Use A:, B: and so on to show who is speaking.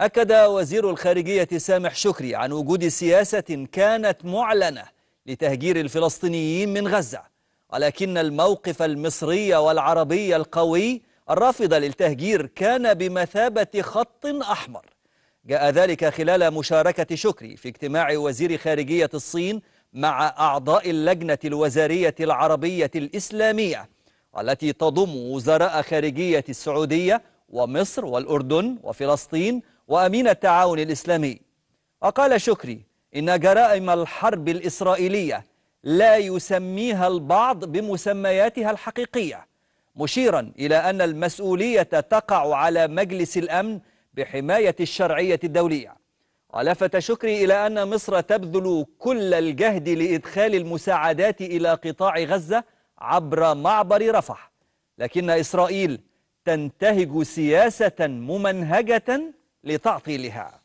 A: أكد وزير الخارجية سامح شكري عن وجود سياسة كانت معلنة لتهجير الفلسطينيين من غزة ولكن الموقف المصري والعربي القوي الرافض للتهجير كان بمثابة خط أحمر جاء ذلك خلال مشاركة شكري في اجتماع وزير خارجية الصين مع أعضاء اللجنة الوزارية العربية الإسلامية التي تضم وزراء خارجية السعودية ومصر والأردن وفلسطين وأمين التعاون الإسلامي وقال شكري إن جرائم الحرب الإسرائيلية لا يسميها البعض بمسمياتها الحقيقية مشيرا إلى أن المسؤولية تقع على مجلس الأمن بحماية الشرعية الدولية ولفت شكري إلى أن مصر تبذل كل الجهد لإدخال المساعدات إلى قطاع غزة عبر معبر رفح لكن إسرائيل تنتهج سياسة ممنهجة لتعطيلها